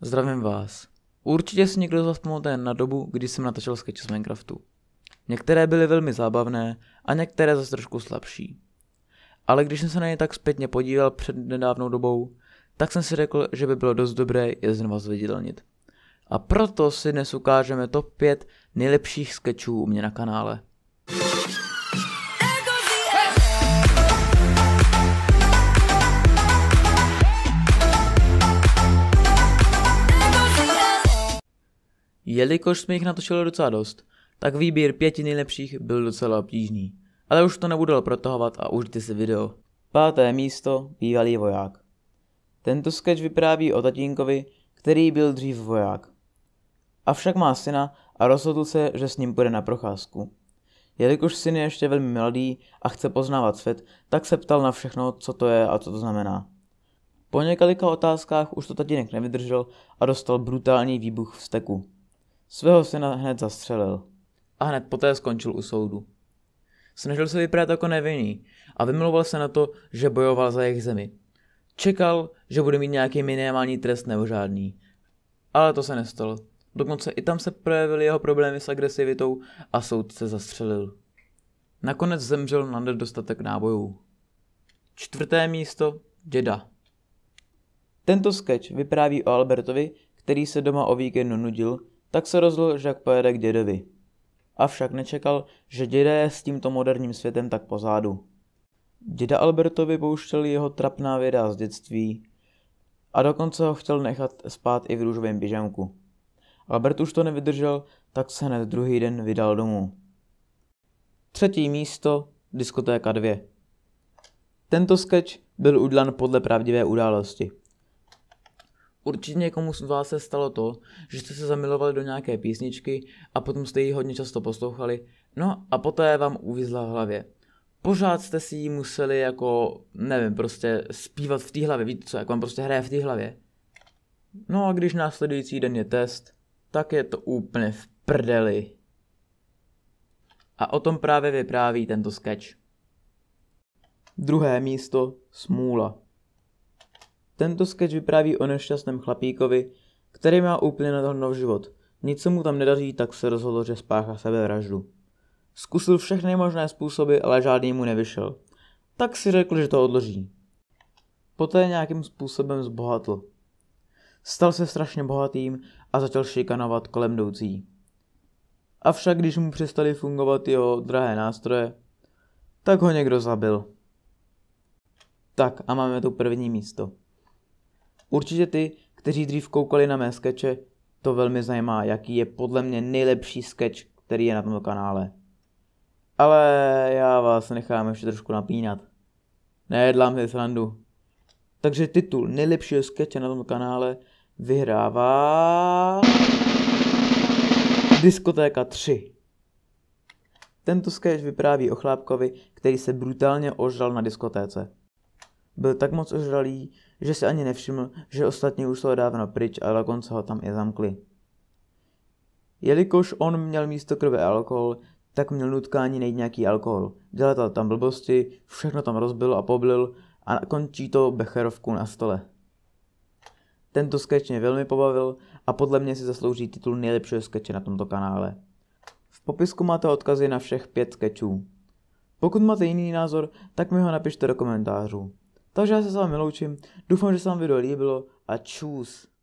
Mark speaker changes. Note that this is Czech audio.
Speaker 1: Zdravím vás. Určitě si někdo z vás pamatuje na dobu, kdy jsem natočil sketch z Minecraftu. Některé byly velmi zábavné a některé zase trošku slabší. Ale když jsem se na ně tak zpětně podíval před nedávnou dobou, tak jsem si řekl, že by bylo dost dobré je znovu zviditelnit. A proto si dnes ukážeme top 5 nejlepších sketchů u mě na kanále. Jelikož jsme jich natočili docela dost, tak výběr pěti nejlepších byl docela obtížný. Ale už to nebudu protahovat a užijte si video. Páté místo, bývalý voják. Tento sketch vypráví o tatínkovi, který byl dřív voják. Avšak má syna a rozhodl se, že s ním půjde na procházku. Jelikož syn je ještě velmi mladý a chce poznávat svět, tak se ptal na všechno, co to je a co to znamená. Po několika otázkách už to tatínek nevydržel a dostal brutální výbuch v steku. Svého syna hned zastřelil a hned poté skončil u soudu. Snažil se vyprát jako nevinný a vymluval se na to, že bojoval za jejich zemi. Čekal, že bude mít nějaký minimální trest nebo žádný. Ale to se nestalo. Dokonce i tam se projevily jeho problémy s agresivitou a soud se zastřelil. Nakonec zemřel na nedostatek nábojů. Čtvrté místo Děda. Tento sketch vypráví o Albertovi, který se doma o víkendu nudil tak se rozhodl, že jak pojede k dědovi. Avšak nečekal, že děda je s tímto moderním světem tak pozádu. Děda Albertovi pouštěl jeho trapná věda z dětství a dokonce ho chtěl nechat spát i v růžovém pyžamku. Albert už to nevydržel, tak se hned druhý den vydal domů. Třetí místo, diskotéka 2. Tento sketch byl udělan podle pravdivé události. Určitě někomu z vás se stalo to, že jste se zamilovali do nějaké písničky a potom jste ji hodně často poslouchali, no a poté vám uvízla v hlavě. Pořád jste si ji museli jako, nevím, prostě zpívat v té hlavě, víte co, jak vám prostě hraje v té hlavě. No a když následující den je test, tak je to úplně v prdeli. A o tom právě vypráví tento sketch. Druhé místo, smůla. Tento sketch vypráví o nešťastném chlapíkovi, který má úplně nadhodnou život. Nic se mu tam nedaří, tak se rozhodl, že spáchá sebevraždu. Zkusil všechny možné způsoby, ale žádný mu nevyšel. Tak si řekl, že to odloží. Poté nějakým způsobem zbohatl. Stal se strašně bohatým a začal šikanovat kolem jdoucí. Avšak když mu přestali fungovat jeho drahé nástroje, tak ho někdo zabil. Tak a máme tu první místo. Určitě ty, kteří dřív koukali na mé skeče, to velmi zajímá, jaký je podle mě nejlepší sketch, který je na tomto kanále. Ale já vás nechám ještě trošku napínat. Nejedlám si srandu. Takže titul nejlepšího skeče na tomto kanále vyhrává... Diskotéka 3. Tento sketch vypráví o chlápkovi, který se brutálně ožral na diskotéce. Byl tak moc ožralý, že si ani nevšiml, že ostatní už jsou dávno pryč a dokonce ho tam i zamkli. Jelikož on měl místo krve alkohol, tak měl nutkání najít nějaký alkohol. Dělal tam blbosti, všechno tam rozbil a poblil a končí to becherovku na stole. Tento sketch mě velmi pobavil a podle mě si zaslouží titul nejlepšího sketche na tomto kanále. V popisku máte odkazy na všech pět sketchů. Pokud máte jiný názor, tak mi ho napište do komentářů. Takže já se s vámi loučím, doufám, že se vám video líbilo a čus.